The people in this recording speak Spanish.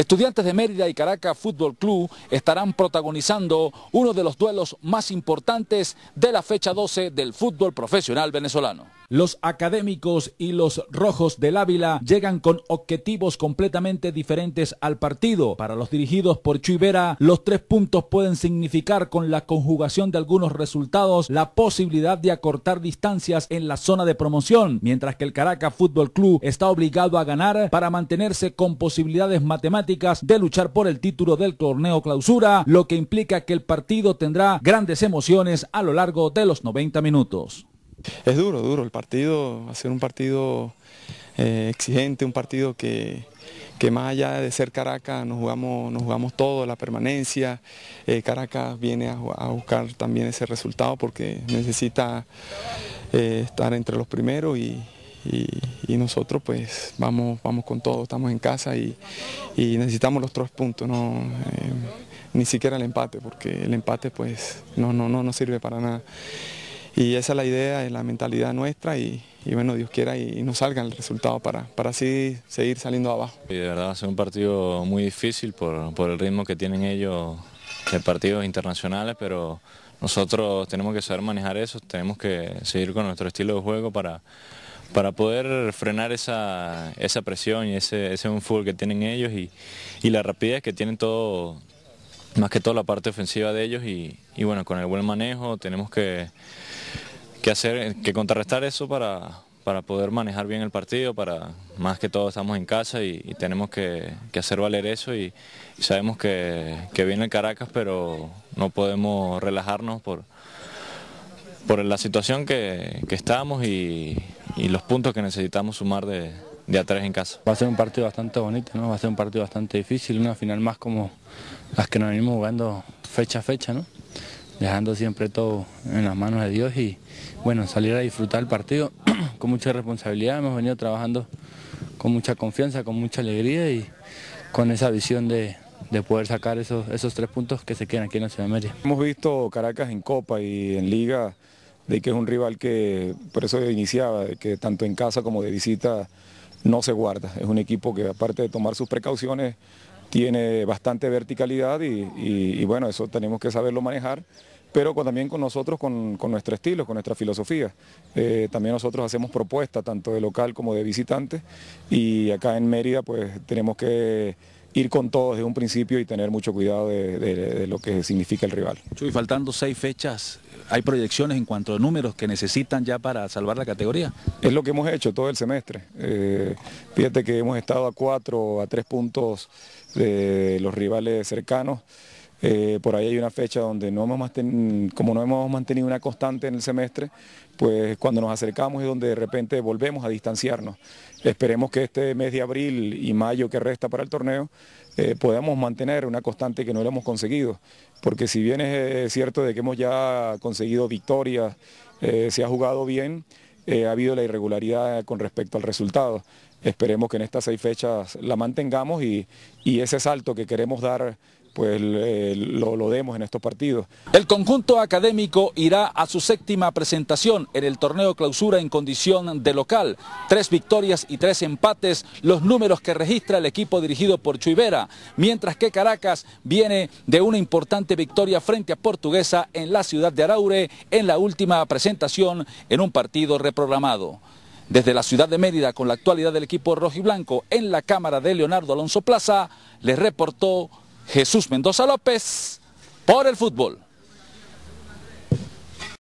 Estudiantes de Mérida y Caracas Fútbol Club estarán protagonizando uno de los duelos más importantes de la fecha 12 del fútbol profesional venezolano. Los académicos y los rojos del Ávila llegan con objetivos completamente diferentes al partido. Para los dirigidos por Chuy los tres puntos pueden significar con la conjugación de algunos resultados la posibilidad de acortar distancias en la zona de promoción, mientras que el Caracas Fútbol Club está obligado a ganar para mantenerse con posibilidades matemáticas de luchar por el título del torneo clausura, lo que implica que el partido tendrá grandes emociones a lo largo de los 90 minutos. Es duro, duro el partido, hacer un partido eh, exigente, un partido que, más allá de ser Caracas nos jugamos, nos jugamos todo, la permanencia. Eh, Caracas viene a, buscar también ese resultado porque necesita eh, estar entre los primeros y, nosotros pues vamos, vamos con todo, estamos en casa y, necesitamos los tres puntos, no, ni siquiera el empate, porque el empate pues no, no, no, no sirve para nada y esa es la idea, es la mentalidad nuestra y, bueno, Dios quiera y, nos salga el resultado para, para así seguir saliendo abajo. Y de verdad va a ser un partido muy difícil por, el ritmo que tienen ellos de partidos internacionales, pero nosotros tenemos que saber manejar eso, tenemos que seguir con nuestro estilo de juego para, para poder frenar esa, esa presión y ese, ese un fútbol que tienen ellos y, la rapidez que tienen todo, más que todo la parte ofensiva de ellos y bueno, con el buen manejo tenemos que que hacer, eh, que contrarrestar eso para, poder manejar bien el partido, para más que todo estamos en casa y, tenemos que, hacer valer eso y, sabemos que, viene Caracas, pero no podemos relajarnos por, por la situación que, que estamos y, los puntos que necesitamos sumar de, de en casa. Va a ser un partido bastante bonito, ¿no? va a ser un partido bastante difícil, una final más como las que nos venimos jugando fecha a fecha. ¿no? dejando siempre todo en las manos de Dios y bueno, salir a disfrutar el partido con mucha responsabilidad, hemos venido trabajando con mucha confianza, con mucha alegría y con esa visión de, poder sacar esos, esos tres puntos que se quedan aquí en la Ciudad de Hemos visto Caracas en Copa y en Liga, de que es un rival que, por eso iniciaba, de que tanto en casa como de visita no se guarda. Es un equipo que aparte de tomar sus precauciones, tiene bastante verticalidad y, bueno, eso tenemos que saberlo manejar, pero también con nosotros, con, nuestro estilo, con nuestra filosofía. Eh, también nosotros hacemos propuestas, tanto de local como de visitantes, y acá en Mérida pues tenemos que ir con todo desde un principio y tener mucho cuidado de, lo que significa el rival. estoy faltando seis fechas, ¿Hay proyecciones en cuanto a números que necesitan ya para salvar la categoría? Es lo que hemos hecho todo el semestre. Eh, fíjate que hemos estado a cuatro, a tres puntos de los rivales cercanos. Eh, por ahí hay una fecha donde no hemos como no hemos mantenido una constante en el semestre, pues cuando nos acercamos es donde de repente volvemos a distanciarnos. Esperemos que este mes de abril y mayo que resta para el torneo eh, podamos mantener una constante que no lo hemos conseguido, porque si bien es eh, cierto de que hemos ya conseguido victorias, se ha jugado bien, ha habido la irregularidad con respecto al resultado. Esperemos que en estas seis fechas la mantengamos y ese salto que queremos dar pues eh, lo, demos en estos partidos. El conjunto académico irá a su séptima presentación en el torneo clausura en condición de local. Tres victorias y tres empates, los números que registra el equipo dirigido por Chuivera, mientras que Caracas viene de una importante victoria frente a Portuguesa en la ciudad de Araure en la última presentación en un partido reprogramado. Desde la ciudad de Mérida, con la actualidad del equipo rojo y blanco en la cámara de Leonardo Alonso Plaza, les reportó Jesús Mendoza López por el fútbol.